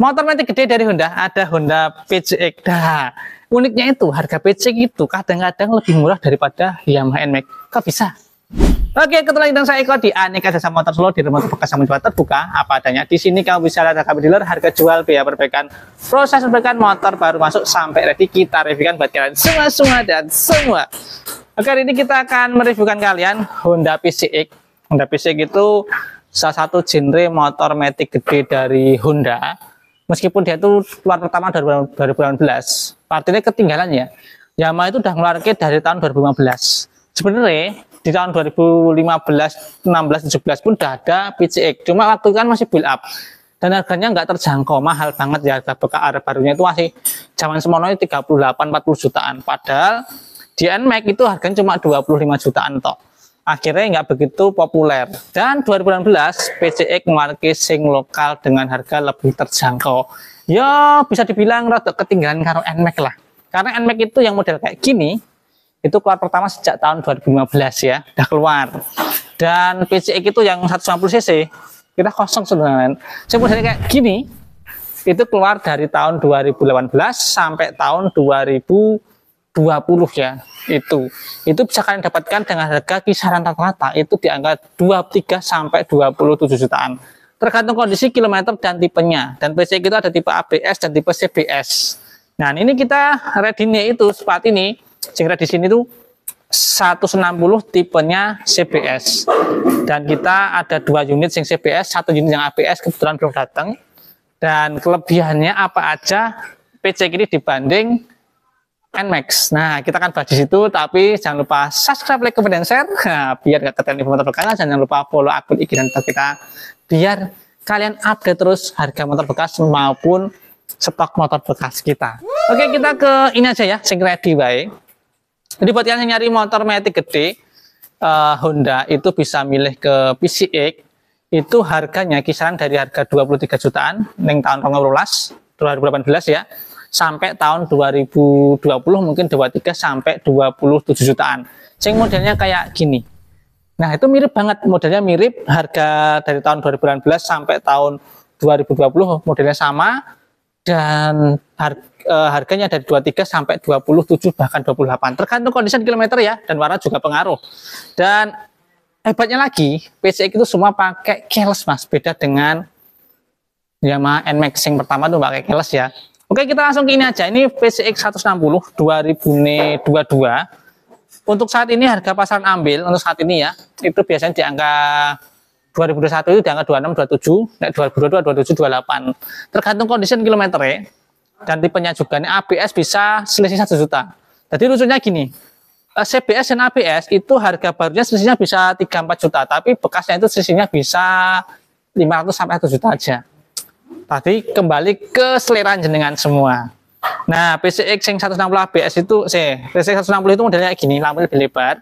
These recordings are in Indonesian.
Motor metik gede dari Honda ada Honda PCX. Nah, uniknya itu harga PCX itu kadang-kadang lebih murah daripada Yamaha NMAX. Kok bisa? Oke, ketemu lagi dengan saya Eko di Aneka Jasa Motor Solo di rumah bekas sama jual terbuka apa adanya. Di sini kamu bisa lihat kami dealer, harga jual, biaya perbaikan, proses perbaikan motor baru masuk sampai ready kita reviewkan buat kalian semua-semua dan semua. Oke, hari ini kita akan mereviewkan kalian Honda PCX. Honda PCX itu salah satu genre motor metik gede dari Honda meskipun dia itu keluar pertama 2018 partainya ketinggalan ya Yamaha itu udah ngeluarin dari tahun 2015 sebenarnya di tahun 2015 16 17 pun udah ada PCX cuma waktu itu kan masih build up dan harganya nggak terjangkau mahal banget ya harga BKR barunya itu masih zaman semono itu 38 40 jutaan padahal di NMAX itu harganya cuma 25 jutaan toh akhirnya nggak begitu populer. Dan 2016 PCX market sing lokal dengan harga lebih terjangkau. Ya bisa dibilang rada ketinggalan karo NMAX lah. Karena NMAX itu yang model kayak gini itu keluar pertama sejak tahun 2015 ya, udah keluar. Dan PCX itu yang 150 cc kita kosong sebenarnya. Saya modelnya kayak gini itu keluar dari tahun 2018 sampai tahun 2000 20 ya itu itu bisa kalian dapatkan dengan harga kisaran rata-rata itu di angka 23 sampai 27 jutaan tergantung kondisi kilometer dan tipenya dan PC kita ada tipe ABS dan tipe CBS nah ini kita ready itu sepat ini sehingga di sini tuh 160 tipenya CBS dan kita ada dua unit yang CBS satu unit yang ABS kebetulan belum datang dan kelebihannya apa aja PC ini dibanding Nmax. Nah, kita akan bahas di situ, tapi jangan lupa subscribe, like, komen, dan share. Nah, biar gak ketinggalan info motor bekas, jangan lupa follow akun IG dan Twitter kita, biar kalian update terus harga motor bekas maupun stok motor bekas kita. Oke, kita ke ini aja ya, sing ready baik. Jadi buat yang nyari motor metik gede, uh, Honda itu bisa milih ke PCX, itu harganya kisaran dari harga 23 jutaan, neng tahun 2018, 2018 ya, sampai tahun 2020 mungkin 23 sampai 27 jutaan. Sing modelnya kayak gini. Nah, itu mirip banget modelnya mirip harga dari tahun 2019 sampai tahun 2020 modelnya sama dan harga, eh, harganya dari 23 sampai 27 bahkan 28 tergantung kondisi kilometer ya dan warna juga pengaruh. Dan hebatnya lagi PCX itu semua pakai keles Mas, beda dengan Yamaha NMAX yang pertama tuh pakai keles ya. Oke, kita langsung ke ini aja. Ini VCX 160 2022. Untuk saat ini harga pasaran ambil untuk saat ini ya, itu biasanya di angka 2021 itu di angka 26, 27, naik 2022, 27, 28. Tergantung kondisi kilometer ya. Dan tipenya juga ini ABS bisa selisih 1 juta. Jadi lucunya gini, eh, CBS dan ABS itu harga barunya selisihnya bisa 3-4 juta, tapi bekasnya itu selisihnya bisa 500 sampai 1 juta aja. Tadi kembali ke selera jenengan semua. Nah, PCX yang 160 ABS itu, sih, PCX 160 itu modelnya gini, lampu lebih lebar.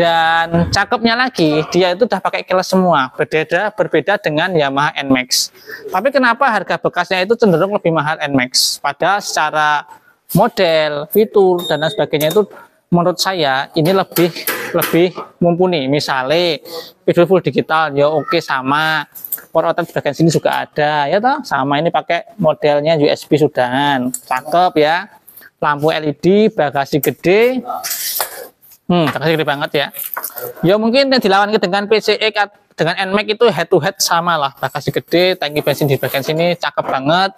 Dan cakepnya lagi, dia itu udah pakai kelas semua, berbeda berbeda dengan Yamaha NMAX. Tapi kenapa harga bekasnya itu cenderung lebih mahal NMAX? Padahal secara model, fitur dan lain sebagainya itu menurut saya ini lebih lebih mumpuni. Misalnya fitur full digital ya oke sama port di bagian sini juga ada ya toh sama ini pakai modelnya USB sudahan cakep ya lampu LED bagasi gede hmm bagasi gede banget ya ya mungkin yang dilawan dengan pce dengan NMAX itu head to head sama lah bagasi gede tangki bensin di bagian sini cakep banget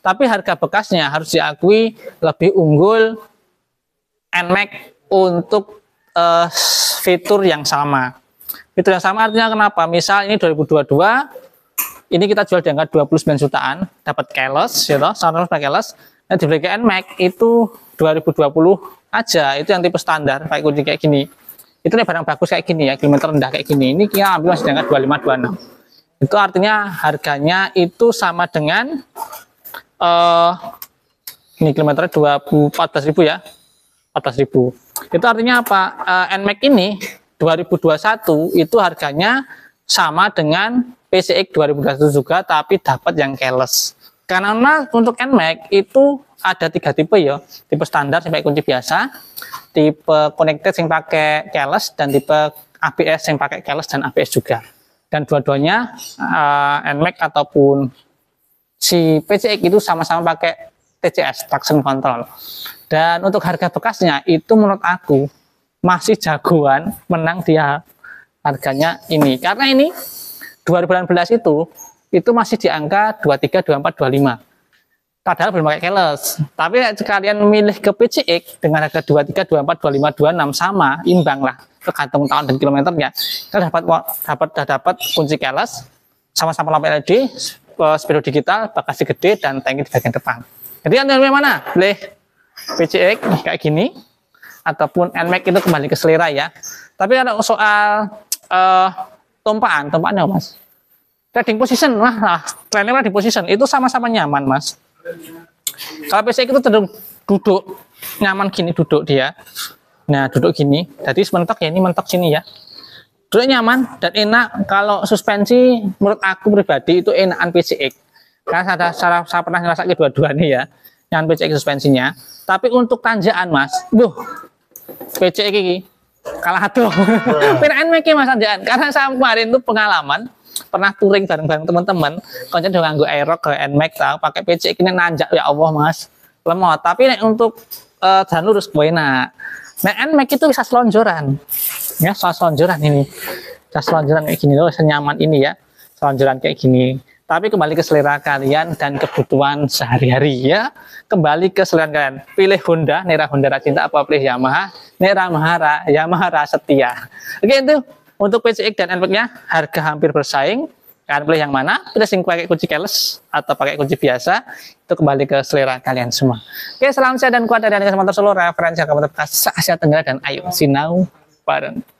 tapi harga bekasnya harus diakui lebih unggul NMAX untuk uh, fitur yang sama. Fitur yang sama artinya kenapa? Misal ini 2022, ini kita jual dengan angka 29 jutaan, dapat keles, gitu, ya soundproof pakai keles. dan nah, di BKN Mac itu 2020 aja, itu yang tipe standar, pakai kunci kayak gini. Itu nih barang bagus kayak gini ya, kilometer rendah kayak gini. Ini kita ambil masih di angka 2526. Itu artinya harganya itu sama dengan eh uh, ini kilometer 24.000 ya. 14.000. Itu artinya apa? Uh, eh, NMAX ini 2021 itu harganya sama dengan PCX 2021 juga tapi dapat yang keles karena untuk NMAX itu ada tiga tipe ya tipe standar sampai kunci biasa tipe connected yang pakai keles dan tipe ABS yang pakai keles dan ABS juga dan dua-duanya uh, NMAX ataupun si PCX itu sama-sama pakai TCS traction control dan untuk harga bekasnya itu menurut aku masih jagoan menang dia harganya ini karena ini 2018 itu itu masih di angka 23, 24, 25 padahal belum pakai keles tapi kalian milih ke PCX dengan harga 23, 24, 25, 26 sama imbang lah tergantung tahun dan kilometernya kita dapat dapat dapat kunci keles sama-sama lampu LED speedo eh, digital bagasi gede dan tangki di bagian depan jadi anda pilih mana? Boleh PCX kayak gini ataupun NMAX itu kembali ke selera ya. Tapi kalau soal uh, eh, tumpaan, tumpaan mas? Trading position lah, lah. Trennya trading position itu sama-sama nyaman mas. Kalau PC itu cenderung duduk, nyaman gini duduk dia. Nah duduk gini, jadi mentok ya ini mentok sini ya. Duduk nyaman dan enak. Kalau suspensi menurut aku pribadi itu enakan PCX. Karena saya saya, saya pernah ngerasain dua-duanya ya, yang PCX suspensinya. Tapi untuk tanjakan mas, buh PCX ini kalah tuh, Piraan meki ya, Mas Anjaan karena saya kemarin tuh pengalaman pernah touring bareng-bareng teman-teman, konco udah nganggo aerok ke Nmax tau pakai PC kini nanjak ya Allah Mas. Lemot, tapi nek untuk eh, jalan lurus gue enak. Nah, Nmax itu bisa selonjoran. Ya, soal selonjoran ini. Bisa selonjoran kayak gini loh, senyaman ini ya. Selonjoran kayak gini tapi kembali ke selera kalian dan kebutuhan sehari-hari ya. Kembali ke selera kalian. Pilih Honda, Nera Honda Racinta apa pilih Yamaha? Nera Mahara, Yamaha Setia. Oke itu untuk PCX dan NPK-nya harga hampir bersaing. Kalian pilih yang mana? Pilih sing pakai kunci keles atau pakai kunci biasa. Itu kembali ke selera kalian semua. Oke, salam sehat dan kuat dari Anda semua Solo, referensi kamu terkasih Asia Tenggara dan ayo sinau bareng.